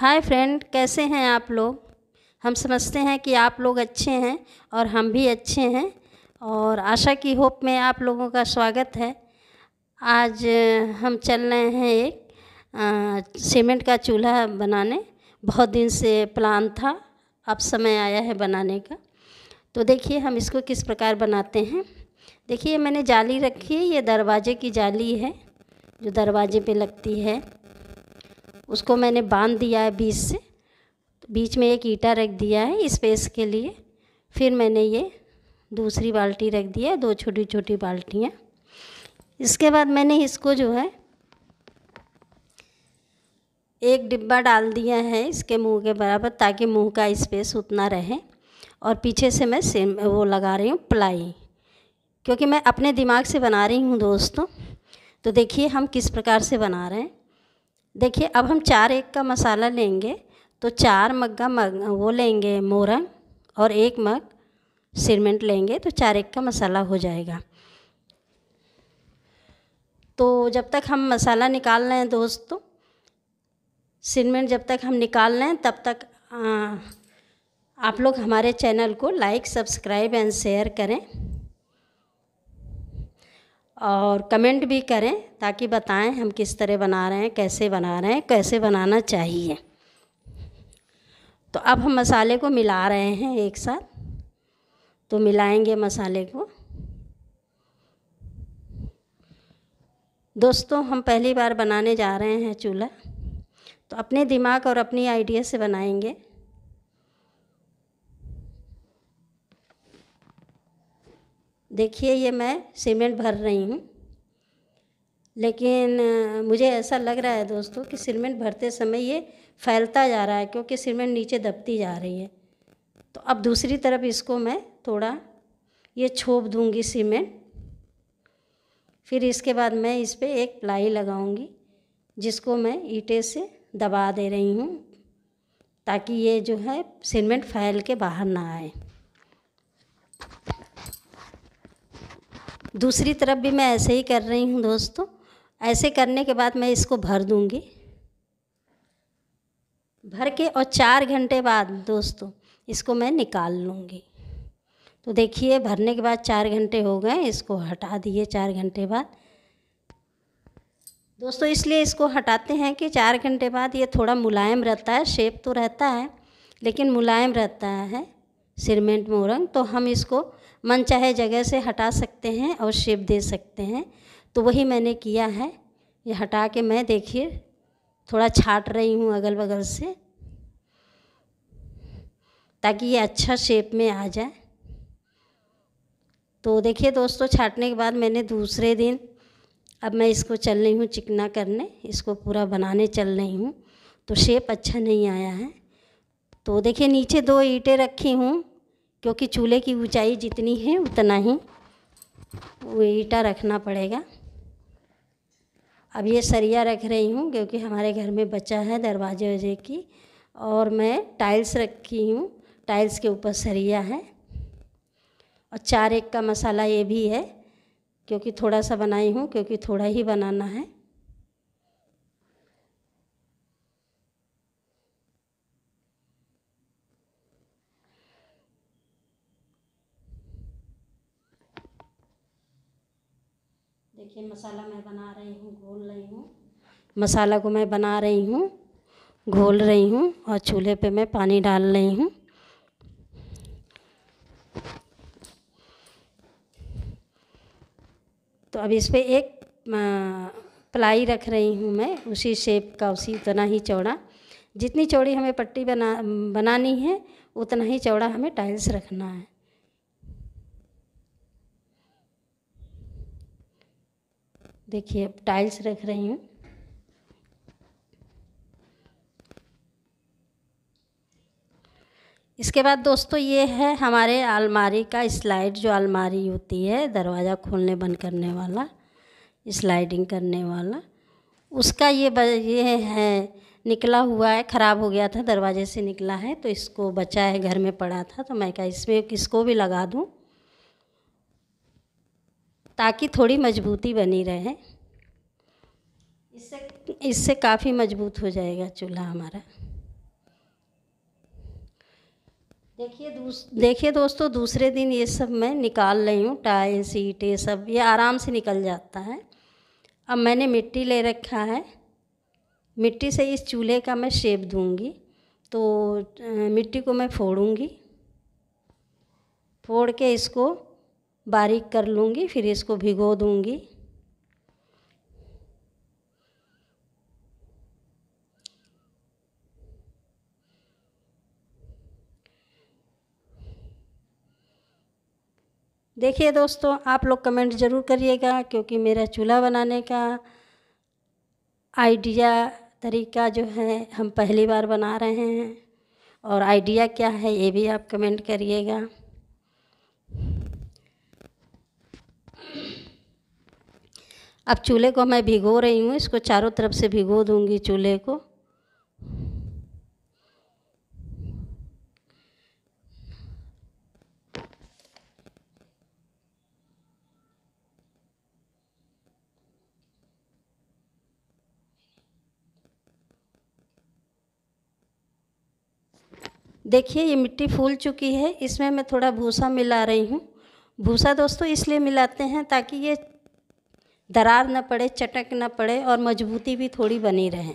hi friend कैसे हैं आप लोग हम समझते हैं कि आप लोग अच्छे हैं और हम भी अच्छे हैं और आशा की होप में आप लोगों का स्वागत है आज हम चल रहे हैं एक सीमेंट का चूल्हा बनाने बहुत दिन से प्लान था अब समय आया है बनाने का तो देखिए हम इसको किस प्रकार बनाते हैं देखिए मैंने जाली रखी है ये दरवाजे की जाली है जो दरवाजे पे लगती है उसको मैंने बांध दिया है बीच से बीच में एक ईटा रख दिया है स्पेस के लिए फिर मैंने ये दूसरी बाल्टी रख दिया है दो छोटी छोटी बाल्टियाँ इसके बाद मैंने इसको जो है एक डिब्बा डाल दिया है इसके मुंह के बराबर ताकि मुंह का स्पेस उतना रहे और पीछे से मैं सेम वो लगा रही हूँ प्लाई क्योंकि मैं अपने दिमाग से बना रही हूँ दोस्तों तो देखिए हम किस प्रकार से बना रहे हैं देखिए अब हम चार एक का मसाला लेंगे तो चार मग का मग वो लेंगे मोरंग और एक मग सीमेंट लेंगे तो चार एक का मसाला हो जाएगा तो जब तक हम मसाला निकाल रहे हैं दोस्तों सीमेंट जब तक हम निकाल रहे हैं तब तक आ, आप लोग हमारे चैनल को लाइक सब्सक्राइब एंड शेयर करें और कमेंट भी करें ताकि बताएं हम किस तरह बना रहे हैं कैसे बना रहे हैं कैसे बनाना चाहिए तो अब हम मसाले को मिला रहे हैं एक साथ तो मिलाएंगे मसाले को दोस्तों हम पहली बार बनाने जा रहे हैं चूल्हा तो अपने दिमाग और अपनी आइडिया से बनाएंगे देखिए ये मैं सीमेंट भर रही हूँ लेकिन मुझे ऐसा लग रहा है दोस्तों कि सीमेंट भरते समय ये फैलता जा रहा है क्योंकि सीमेंट नीचे दबती जा रही है तो अब दूसरी तरफ इसको मैं थोड़ा ये छोप दूंगी सीमेंट फिर इसके बाद मैं इस पर एक प्लाई लगाऊंगी जिसको मैं ईटे से दबा दे रही हूँ ताकि ये जो है सीमेंट फैल के बाहर ना आए दूसरी तरफ भी मैं ऐसे ही कर रही हूँ दोस्तों ऐसे करने के बाद मैं इसको भर दूँगी भर के और चार घंटे बाद दोस्तों इसको मैं निकाल लूँगी तो देखिए भरने के बाद चार घंटे हो गए इसको हटा दिए चार घंटे बाद दोस्तों इसलिए इसको हटाते हैं कि चार घंटे बाद ये थोड़ा मुलायम रहता है शेप तो रहता है लेकिन मुलायम रहता है सीमेंट मोरंग तो हम इसको मन चाहे जगह से हटा सकते हैं और शेप दे सकते हैं तो वही मैंने किया है ये हटा के मैं देखिए थोड़ा छाट रही हूँ अगल बगल से ताकि ये अच्छा शेप में आ जाए तो देखिए दोस्तों छाटने के बाद मैंने दूसरे दिन अब मैं इसको चल रही हूँ चिकना करने इसको पूरा बनाने चल रही हूँ तो शेप अच्छा नहीं आया है तो देखिए नीचे दो ईंटें रखी हूँ क्योंकि चूल्हे की ऊंचाई जितनी है उतना ही वो ईटा रखना पड़ेगा अब ये सरिया रख रही हूँ क्योंकि हमारे घर में बचा है दरवाजे वजे की और मैं टाइल्स रखी हूँ टाइल्स के ऊपर सरिया है और चार एक का मसाला ये भी है क्योंकि थोड़ा सा बनाई हूँ क्योंकि थोड़ा ही बनाना है देखिए मसाला मैं बना रही हूँ घोल रही हूँ मसाला को मैं बना रही हूँ घोल रही हूँ और चूल्हे पे मैं पानी डाल रही हूँ तो अब इस पर एक प्लाई रख रही हूँ मैं उसी शेप का उसी उतना ही चौड़ा जितनी चौड़ी हमें पट्टी बना बनानी है उतना ही चौड़ा हमें टाइल्स रखना है देखिए अब टाइल्स रख रही हूँ इसके बाद दोस्तों ये है हमारे अलमारी का स्लाइड जो अलमारी होती है दरवाज़ा खोलने बंद करने वाला स्लाइडिंग करने वाला उसका ये ये है निकला हुआ है ख़राब हो गया था दरवाजे से निकला है तो इसको बचा है घर में पड़ा था तो मैं क्या इसमें किसको भी लगा दूँ ताकि थोड़ी मजबूती बनी रहे इससे इससे काफ़ी मजबूत हो जाएगा चूल्हा हमारा देखिए दूस देखिए दोस्तों दूसरे दिन ये सब मैं निकाल रही हूँ टाइल सीट ये सब ये आराम से निकल जाता है अब मैंने मिट्टी ले रखा है मिट्टी से इस चूल्हे का मैं शेप दूंगी तो मिट्टी को मैं फोड़ूंगी फोड़ के इसको बारीक कर लूँगी फिर इसको भिगो दूँगी देखिए दोस्तों आप लोग कमेंट ज़रूर करिएगा क्योंकि मेरा चूल्हा बनाने का आइडिया तरीका जो है हम पहली बार बना रहे हैं और आइडिया क्या है ये भी आप कमेंट करिएगा अब चूल्हे को मैं भिगो रही हूँ इसको चारों तरफ से भिगो दूँगी चूल्हे को देखिए ये मिट्टी फूल चुकी है इसमें मैं थोड़ा भूसा मिला रही हूँ भूसा दोस्तों इसलिए मिलाते हैं ताकि ये दरार न पड़े चटक न पड़े और मजबूती भी थोड़ी बनी रहे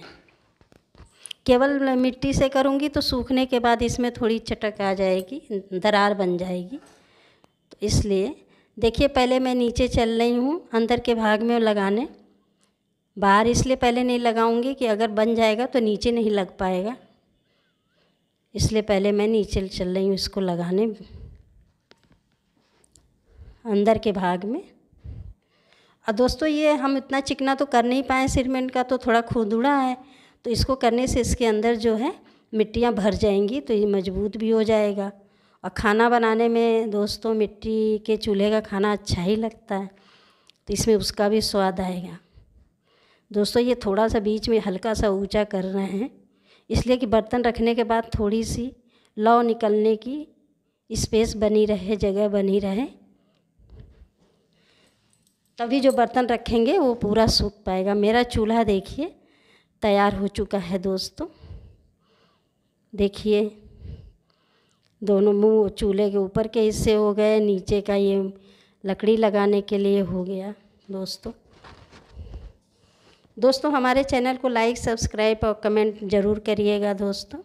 केवल मिट्टी से करूँगी तो सूखने के बाद इसमें थोड़ी चटक आ जाएगी दरार बन जाएगी तो इसलिए देखिए पहले मैं नीचे चल रही हूँ अंदर के भाग में लगाने बाहर इसलिए पहले नहीं लगाऊंगी कि अगर बन जाएगा तो नीचे नहीं लग पाएगा इसलिए पहले मैं नीचे चल रही हूँ इसको लगाने अंदर के भाग में और दोस्तों ये हम इतना चिकना तो कर नहीं पाए सीमेंट का तो थोड़ा खुदुड़ा है तो इसको करने से इसके अंदर जो है मिट्टियाँ भर जाएंगी तो ये मजबूत भी हो जाएगा और खाना बनाने में दोस्तों मिट्टी के चूल्हे का खाना अच्छा ही लगता है तो इसमें उसका भी स्वाद आएगा दोस्तों ये थोड़ा सा बीच में हल्का सा ऊंचा कर रहे हैं इसलिए कि बर्तन रखने के बाद थोड़ी सी लौ निकलने की स्पेस बनी रहे जगह बनी रहे तभी जो बर्तन रखेंगे वो पूरा सूख पाएगा मेरा चूल्हा देखिए तैयार हो चुका है दोस्तों देखिए दोनों मुंह चूल्हे के ऊपर के हिस्से हो गए नीचे का ये लकड़ी लगाने के लिए हो गया दोस्तों दोस्तों हमारे चैनल को लाइक सब्सक्राइब और कमेंट ज़रूर करिएगा दोस्तों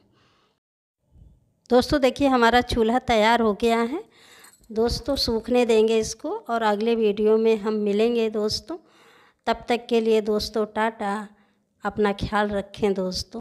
दोस्तों देखिए हमारा चूल्हा तैयार हो गया है दोस्तों सूखने देंगे इसको और अगले वीडियो में हम मिलेंगे दोस्तों तब तक के लिए दोस्तों टाटा अपना ख्याल रखें दोस्तों